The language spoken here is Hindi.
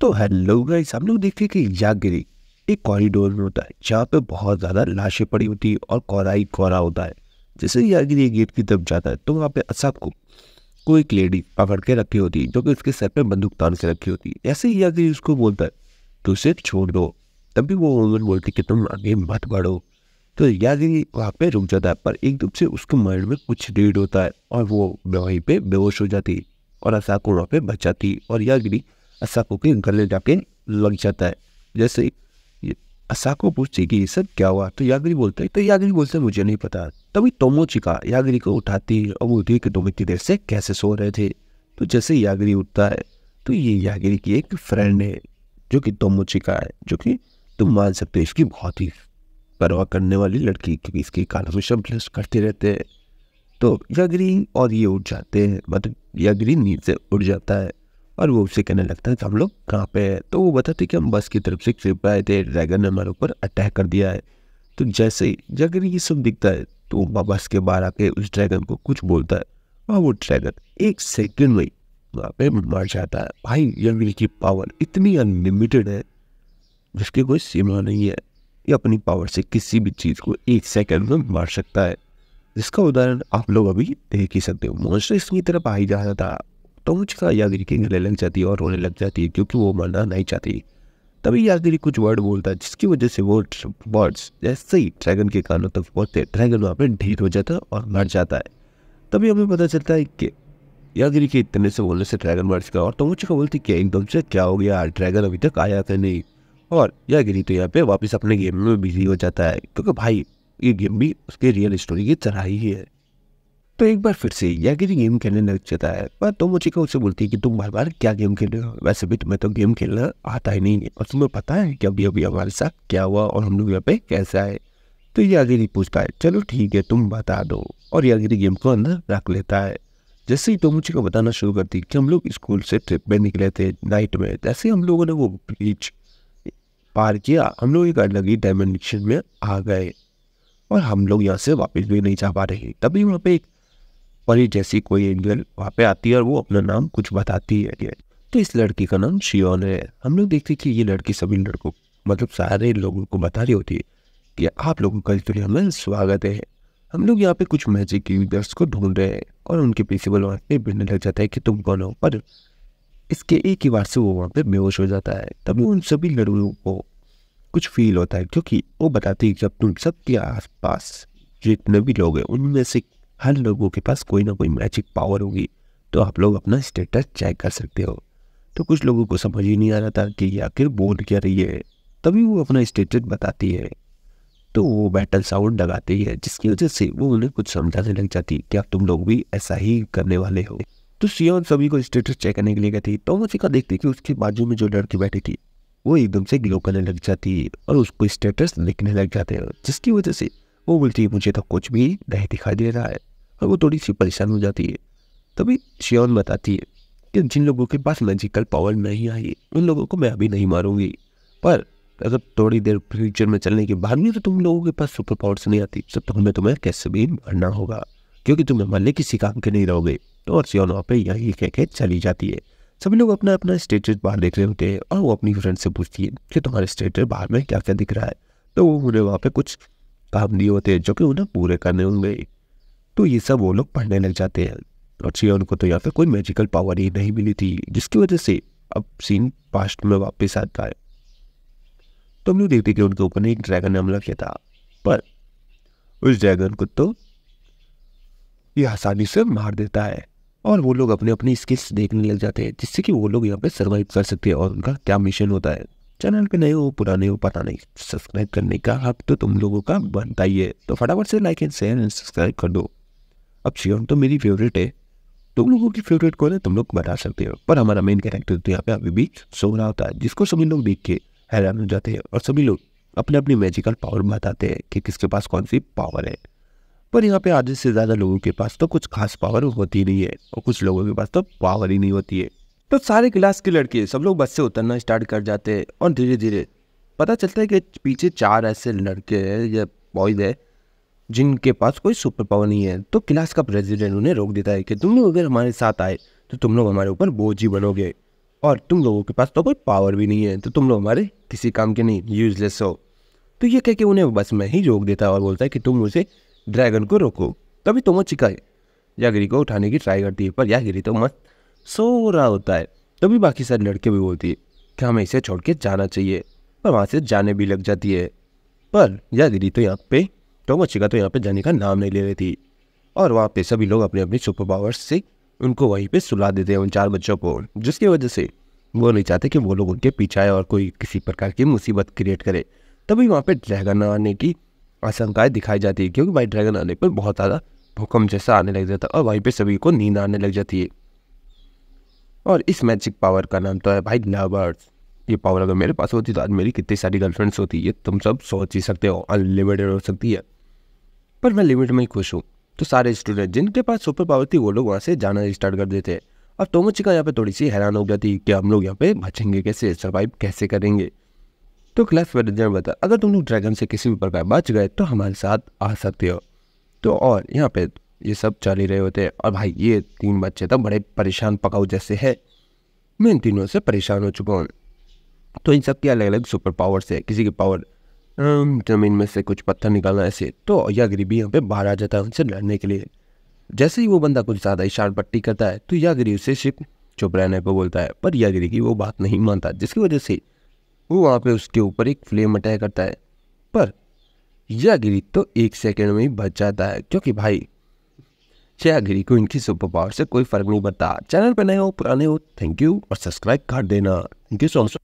तो हेलो गाइस हम लोग देखते हैं कि यागिरी एक कॉरिडोर में होता है जहाँ पे बहुत ज़्यादा लाशें पड़ी होती है और कोराई कोरा होता है जैसे यागिरी गेट की तरफ जाता है तो वहाँ पे असाब को कोई एक लेडी पकड़ के रखी होती है जो कि उसके सर पे बंदूक तान के रखी होती है ऐसे ही यागिरी उसको बोलता है तो उसे छोड़ दो तभी वो वोमन बोलती कि तुम आगे मत बढ़ो तो यागिरी वहाँ पर रुक जाता है पर एकदम से उसके माइंड में कुछ रीड होता है और वो वहीं पर बेहोश हो जाती है और असाब को वहाँ पर बचाती और यागिरी को के गले जाके लग जाता है जैसे असाको पूछते कि सर क्या हुआ तो यागिरी बोलते तो यागिरी बोलते मुझे नहीं पता तभी तोमोचिका यागिरी को उठाती और बोलती है कि तुम इतनी देर से कैसे सो रहे थे तो जैसे यागिरी उठता है तो ये यागिरी की एक फ्रेंड है जो कि तोमोचिका है जो कि तुम मान सकते हो इसकी बहुत ही परवाह करने वाली लड़की क्योंकि इसके कानों में शब्द करते रहते हैं तो यागिरी और ये उठ जाते हैं मतलब यागिरी नींद से उठ जाता है और वो उससे कहने लगता है कि हम लोग कहाँ पे हैं तो वो बताते कि हम बस की तरफ से ट्रिप आए थे ड्रैगन ने हमारे ऊपर अटैक कर दिया है तो जैसे ही जगह ये सब दिखता है तो बस के बाहर आके उस ड्रैगन को कुछ बोलता है और वो ड्रैगन एक सेकेंड में वहाँ पे मर जाता है भाई यंगल की पावर इतनी अनलिमिटेड है जिसकी कोई सीमा नहीं है ये अपनी पावर से किसी भी चीज़ को एक सेकंड में मार सकता है जिसका उदाहरण आप लोग अभी देख ही सकते हो मोस्टर इसकी तरफ आ ही जा रहा था तो का यादगिरी की गले लग जाती है और रोने लग जाती है क्योंकि वो मरना नहीं चाहती तभी यादगिरी कुछ वर्ड बोलता है जिसकी वजह से वो वर्ड्स जैसे ही ड्रैगन के कानों तक पहुँचते ड्रैगन वहाँ पर ढीर हो जाता है और मर जाता है तभी हमें पता चलता है कि यादगिरी के इतने से बोलने से ड्रैगन मर का और तमुच का बोलती कि एकदम से क्या हो गया ड्रैगन अभी तक आया था नहीं और यादगिरी तो यहाँ पे वापस अपने गेम में बिजी हो जाता है क्योंकि भाई ये गेम भी उसके रियल स्टोरी की तरह ही है तो एक बार फिर से यागिरी गेम खेलने लग जाता है पर तो मोचिका उसे बोलती है कि तुम बार बार क्या गेम खेल रहे हो वैसे भी तुम्हें तो गेम खेलना आता ही नहीं है और तुम्हें पता है कि अभी अभी हमारे साथ क्या हुआ और हम लोग यहाँ पे कैसा है तो यागिरी पूछता है चलो ठीक है तुम बता दो और यागिरी गेम को अंदर रख लेता है जैसे ही तो मुझे को बताना शुरू करती कि हम लोग स्कूल से ट्रिप में निकले थे नाइट में जैसे हम लोगों ने वो ब्रिज पार किया हम लोग एक अलग ही डायमेंशन में आ गए और हम लोग यहाँ से वापस भी नहीं जा पा रहे तभी वहाँ पे एक परी जैसी कोई एंजल वहाँ पे आती है और वो अपना नाम कुछ बताती है तो इस लड़की का नाम शियोन है हम लोग देखते कि ये लड़की सभी लड़कों मतलब सारे लोगों को बता रही होती है कि आप लोगों का इस दुनिया में स्वागत है हम लोग यहाँ पे कुछ मैजिक यूजर्स को ढूंढ रहे हैं और उनके प्रिंसिपल वहाँ पे बिन्ने लग जाता है कि तुम कौन हो पर इसके एक ही बार से वो वहाँ पे बेहोश हो जाता है तभी उन सभी लड़कों को कुछ फील होता है क्योंकि वो बताती है जब तुम सबके आस पास जितने भी लोग हैं उनमें से हर लोगों के पास कोई ना कोई मैजिक पावर होगी तो आप लोग अपना स्टेटस चेक कर सकते हो तो कुछ लोगों को समझ ही नहीं आ रहा था कि ये आखिर बोल क्या रही है तभी वो अपना स्टेटस बताती है तो वो बैटल साउंड लगाती है जिसकी वजह से वो उन्हें कुछ समझाने लग जाती क्या तुम लोग भी ऐसा ही करने वाले हो तो उन सभी को स्टेटस चेक करने के लिए गई थी तो वो का देखते कि उसके बाजू में जो लड़की बैठी थी वो एकदम से ग्लो करने लग जाती है और उसको स्टेटस लिखने लग जाते हैं जिसकी वजह से वो बोलती मुझे तो कुछ भी नहीं दिखाई दे रहा है और वो थोड़ी सी परेशान हो जाती है तभी श्योन बताती है कि जिन लोगों के पास मैजिकल पावर नहीं आई उन लोगों को मैं अभी नहीं मारूंगी पर अगर थोड़ी देर फ्यूचर में चलने के बाद भी तो तुम लोगों के पास सुपर पावर्स नहीं आती सब तो हमें तुम्हें कैसे भी मरना होगा क्योंकि तुम मरने किसी काम के नहीं रहोगे तो और सियोन वहाँ पर यही कह के चली जाती है सभी लोग अपना अपना स्टेटस बाहर देख रहे होते हैं और वो अपनी फ्रेंड से पूछती है कि तुम्हारे स्टेटस बाहर में क्या क्या दिख रहा है तो वो उन्हें वहाँ पे कुछ काम दिए होते हैं जो कि उन्हें पूरे करने होंगे तो ये सब वो लोग पढ़ने लग जाते हैं और चाहिए उनको तो यहाँ पे कोई मैजिकल पावर ही नहीं मिली थी जिसकी वजह से अब सीन पास्ट में वापस आता है तो हम लोग देखते कि उनके ऊपर एक ड्रैगन हमला किया था पर उस ड्रैगन को तो ये आसानी से मार देता है और वो लोग अपने अपने स्किल्स देखने लग जाते हैं जिससे कि वो लोग यहाँ पे सर्वाइव कर सकते हैं और उनका क्या मिशन होता है चैनल पे नए हो पुराने हो पता नहीं सब्सक्राइब करने का हक हाँ तो तुम लोगों का बनता ही है तो फटाफट से like and share and subscribe कर दो अब शिवम तो मेरी फेवरेट है तुम लोगों की फेवरेट कौन है तुम लोग बता सकते हो पर हमारा मेन कैरेक्टर तो यहाँ पे अभी भी सो रहा होता है जिसको सभी लोग देख के हैरान हो जाते हैं और सभी लोग अपने अपनी मैजिकल पावर बताते हैं कि किसके पास कौन सी पावर है पर यहाँ पे आधे से ज़्यादा लोगों के पास तो कुछ खास पावर होती नहीं है और कुछ लोगों के पास तो पावर ही नहीं होती है तो सारे क्लास के लड़के सब लोग बस से उतरना स्टार्ट कर जाते हैं और धीरे धीरे पता चलता है कि पीछे चार ऐसे लड़के हैं या बॉयज़ है जिनके पास कोई सुपर पावर नहीं है तो क्लास का प्रेसिडेंट उन्हें रोक देता है कि तुम लोग अगर हमारे साथ आए तो तुम लोग हमारे ऊपर बोझ ही बनोगे और तुम लोगों के पास तो कोई पावर भी नहीं है तो तुम लोग हमारे किसी काम के नहीं यूजलेस हो तो ये कह के उन्हें बस में ही रोक देता है और बोलता है कि तुम उसे ड्रैगन को रोको तभी तुम तो चिका यागिरी को उठाने की ट्राई करती है पर यागिरी तो मत सो रहा होता है तभी बाकी सारे लड़के भी बोलती है कि हमें इसे छोड़ के जाना चाहिए पर वहाँ से जाने भी लग जाती है पर यागिरी तो यहाँ पे टोमो तो यहाँ पे जाने का नाम नहीं ले रही थी और वहाँ पे सभी लोग अपने अपने सुपर पावर्स से उनको वहीं पे सुला देते हैं उन चार बच्चों को जिसकी वजह से वो नहीं चाहते कि वो लोग उनके पीछे आए और कोई किसी प्रकार की मुसीबत क्रिएट करे तभी वहाँ पर ड्रैगन आने की आशंकाएँ दिखाई जाती है क्योंकि भाई ड्रैगन आने पर बहुत ज़्यादा भूकंप जैसा आने लग जाता और वहीं पर सभी को नींद आने लग जाती है और इस मैजिक पावर का नाम तो है भाई लवर्स ये पावर अगर मेरे पास होती तो आज मेरी कितनी सारी गर्लफ्रेंड्स होती ये तुम सब सोच ही सकते हो अनलिमिटेड हो सकती है पर मैं लिमिट में ही खुश हूँ तो सारे स्टूडेंट जिनके पास सुपर पावर थी वो लोग वहाँ से जाना स्टार्ट कर देते हैं अब तोमोचिका यहाँ पे थोड़ी सी हैरान हो गया थी कि हम लोग यहाँ पे बचेंगे कैसे सर्वाइव कैसे करेंगे तो क्लास मैनेजर बता अगर तुम लोग ड्रैगन से किसी भी प्रकार बच गए तो हमारे साथ आ सकते हो तो और यहाँ पे ये सब चल ही रहे होते हैं और भाई ये तीन बच्चे तो बड़े परेशान पकाऊ जैसे है मैं इन तीनों से परेशान हो चुका हूँ तो इन सब की अलग अलग सुपर पावर्स है किसी की पावर ज़मीन में से कुछ पत्थर निकालना ऐसे तो या गरीबी यहाँ पे बाहर आ जाता है उनसे लड़ने के लिए जैसे ही वो बंदा कुछ ज़्यादा इशार पट्टी करता है तो यागिरी उसे शिप चुप रहने को बोलता है पर यागिरी की वो बात नहीं मानता जिसकी वजह से वो वहाँ पे उसके ऊपर एक फ्लेम अटैक करता है पर यागिरी तो एक सेकेंड में ही बच जाता है क्योंकि भाई यागिरी को इनकी सुपर पावर से कोई फर्क नहीं पड़ता चैनल पर नए हो पुराने हो थैंक यू और सब्सक्राइब कर देना थैंक यू सो मच